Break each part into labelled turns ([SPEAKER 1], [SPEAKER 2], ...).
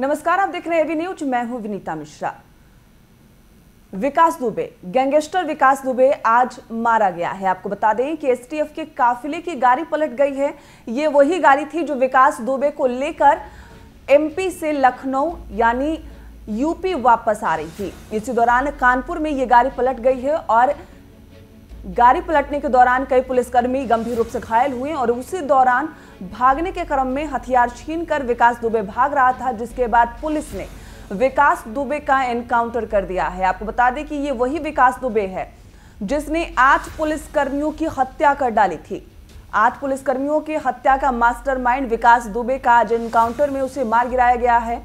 [SPEAKER 1] नमस्कार आप देख रहे हैं एबी न्यूज मैं हूं विनीता मिश्रा विकास दुबे गैंगस्टर विकास दुबे आज मारा गया है आपको बता दें कि एसटीएफ के काफिले की गाड़ी पलट गई है ये वही गाड़ी थी जो विकास दुबे को लेकर एमपी से लखनऊ यानी यूपी वापस आ रही थी इसी दौरान कानपुर में ये गाड़ी पलट गई है और गाड़ी पलटने के दौरान कई पुलिसकर्मी गंभीर रूप से घायल हुए और उसी दौरान भागने के क्रम में हथियार छीनकर विकास दुबे भाग रहा था जिसके बाद पुलिस ने विकास दुबे का एनकाउंटर कर दिया है आपको बता दें कि ये वही विकास दुबे है जिसने आठ पुलिसकर्मियों की हत्या कर डाली थी आठ पुलिसकर्मियों की हत्या का मास्टरमाइंड विकास दुबे का आज एनकाउंटर में उसे मार गिराया गया है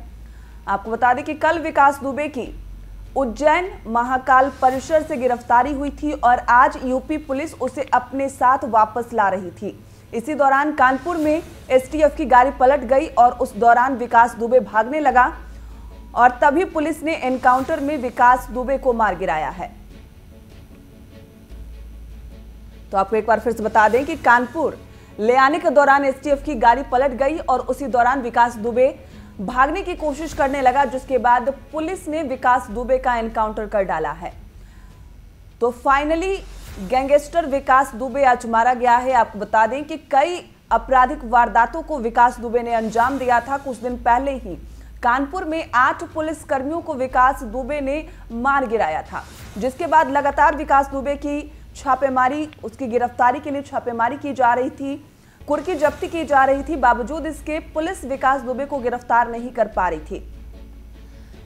[SPEAKER 1] आपको बता दें कि कल विकास दुबे की उज्जैन महाकाल परिसर से गिरफ्तारी हुई थी और आज यूपी पुलिस उसे अपने साथ वापस ला रही थी इसी दौरान कानपुर में एसटीएफ की गाड़ी पलट गई और उस दौरान विकास दुबे भागने लगा और तभी पुलिस ने एनकाउंटर में विकास दुबे को मार गिराया है तो आपको एक बार फिर से बता दें कि कानपुर ले आने के दौरान एसटीएफ की गाड़ी पलट गई और उसी दौरान विकास दुबे भागने की कोशिश करने लगा जिसके बाद पुलिस ने विकास दुबे का एनकाउंटर कर डाला है तो फाइनली गैंगस्टर विकास दुबे आज मारा गया है आपको बता दें कि कई आपराधिक वारदातों को विकास दुबे ने अंजाम दिया था कुछ दिन पहले ही कानपुर में आठ पुलिस कर्मियों को विकास दुबे ने मार गिराया था जिसके बाद लगातार विकास दुबे की छापेमारी उसकी गिरफ्तारी के लिए छापेमारी की जा रही थी कुर्की जब्ती की जा रही थी बावजूद इसके पुलिस विकास दुबे को गिरफ्तार नहीं कर पा रही थी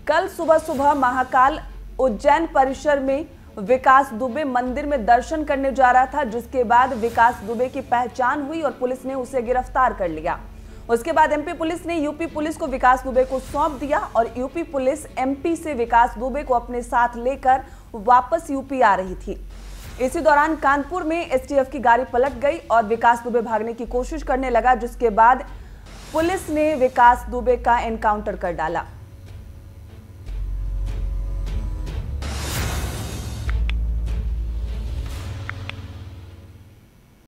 [SPEAKER 1] कल सुबह सुबह महाकाल उज्जैन परिसर में विकास दुबे मंदिर में दर्शन करने जा रहा था जिसके बाद विकास दुबे की पहचान हुई और पुलिस ने उसे गिरफ्तार कर लिया उसके बाद एमपी पुलिस ने यूपी पुलिस को विकास दुबे को सौंप दिया और यूपी पुलिस एमपी से विकास दुबे को अपने साथ लेकर वापस यूपी आ रही थी इसी दौरान कानपुर में एसटीएफ की गाड़ी पलट गई और विकास दुबे भागने की कोशिश करने लगा जिसके बाद पुलिस ने विकास दुबे का एनकाउंटर कर डाला